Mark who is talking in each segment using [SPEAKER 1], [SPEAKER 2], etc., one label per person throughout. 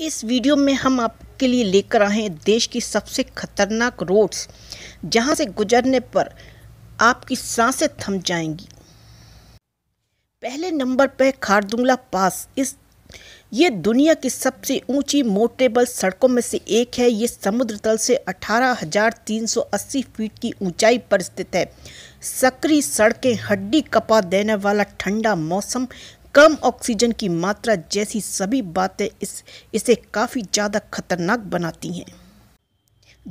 [SPEAKER 1] इस वीडियो में हम आपके लिए लेकर आए हैं देश की सबसे खतरनाक रोड्स जहां से गुजरने पर आपकी सांसें थम जाएंगी पहले नंबर पर खारदुंगला पास इस ये दुनिया की सबसे ऊंची मोटेबल सड़कों में से एक है ये समुद्र तल से 18,380 फीट की ऊंचाई पर स्थित है सक्रिय सड़कें हड्डी कपा देने वाला ठंडा मौसम कम ऑक्सीजन की मात्रा जैसी सभी बातें इस इसे काफ़ी ज़्यादा खतरनाक बनाती हैं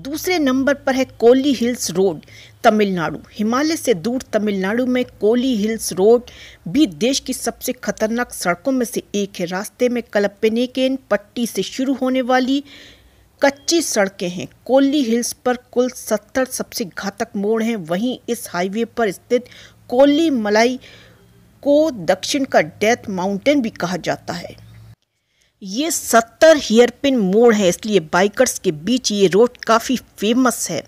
[SPEAKER 1] दूसरे नंबर पर है कोली हिल्स रोड तमिलनाडु हिमालय से दूर तमिलनाडु में कोली हिल्स रोड भी देश की सबसे खतरनाक सड़कों में से एक है रास्ते में कलपेनेकेन पट्टी से शुरू होने वाली कच्ची सड़कें हैं कोली हिल्स पर कुल सत्तर सबसे घातक मोड़ हैं वहीं इस हाईवे पर स्थित कोली मलाई को दक्षिण का डेथ माउंटेन भी कहा जाता है ये सत्तर हेयरपिन मोड़ है इसलिए बाइकर्स के बीच ये रोड काफ़ी फेमस है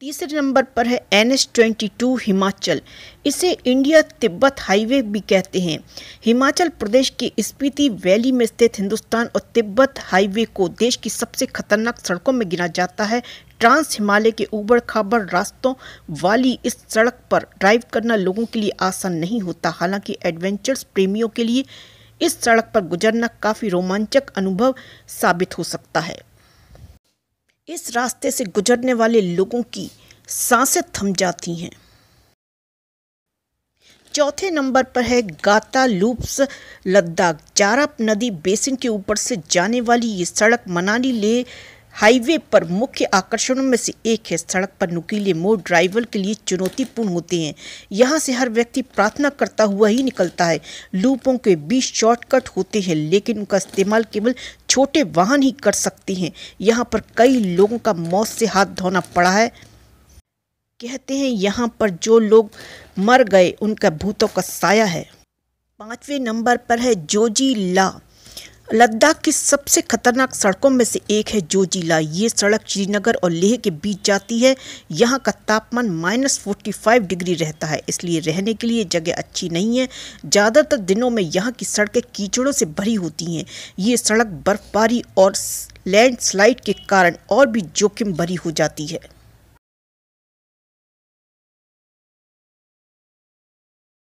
[SPEAKER 1] तीसरे नंबर पर है N S twenty two Himachal इसे इंडिया तिब्बत हाईवे भी कहते हैं हिमाचल प्रदेश के स्पीति वैली में स्थित हिंदुस्तान और तिब्बत हाईवे को देश की सबसे खतरनाक सड़कों में गिना जाता है ट्रांस हिमालय के उबड़ खाबड़ रास्तों वाली इस सड़क पर ड्राइव करना लोगों के लिए आसान नहीं होता हालांकि एडवेंचर्स प्रेमियों के लिए इस सड़क पर गुजरना काफ़ी रोमांचक अनुभव साबित हो सकता है इस रास्ते से गुजरने वाले लोगों की सांसें थम जाती हैं चौथे नंबर पर है गाता लूप्स लद्दाख चाराप नदी बेसिन के ऊपर से जाने वाली ये सड़क मनाली ले हाईवे पर मुख्य आकर्षणों में से एक है सड़क पर नुकीले मोड़ ड्राइवर के लिए चुनौतीपूर्ण होते हैं यहाँ से हर व्यक्ति प्रार्थना करता हुआ ही निकलता है लूपों के बीच शॉर्टकट होते हैं लेकिन उनका इस्तेमाल केवल छोटे वाहन ही कर सकते हैं यहाँ पर कई लोगों का मौत से हाथ धोना पड़ा है कहते हैं यहाँ पर जो लोग मर गए उनका भूतों का साया है पाँचवें नंबर पर है जोजी ला लद्दाख की सबसे खतरनाक सड़कों में से एक है जो जिला ये सड़क श्रीनगर और लेह के बीच जाती है यहाँ का तापमान माइनस फोर्टी फाइव डिग्री रहता है इसलिए रहने के लिए जगह अच्छी नहीं है ज़्यादातर दिनों में यहाँ की सड़कें कीचड़ों से भरी होती हैं ये सड़क बर्फबारी और लैंडस्लाइड के कारण और भी जोखिम भरी हो जाती है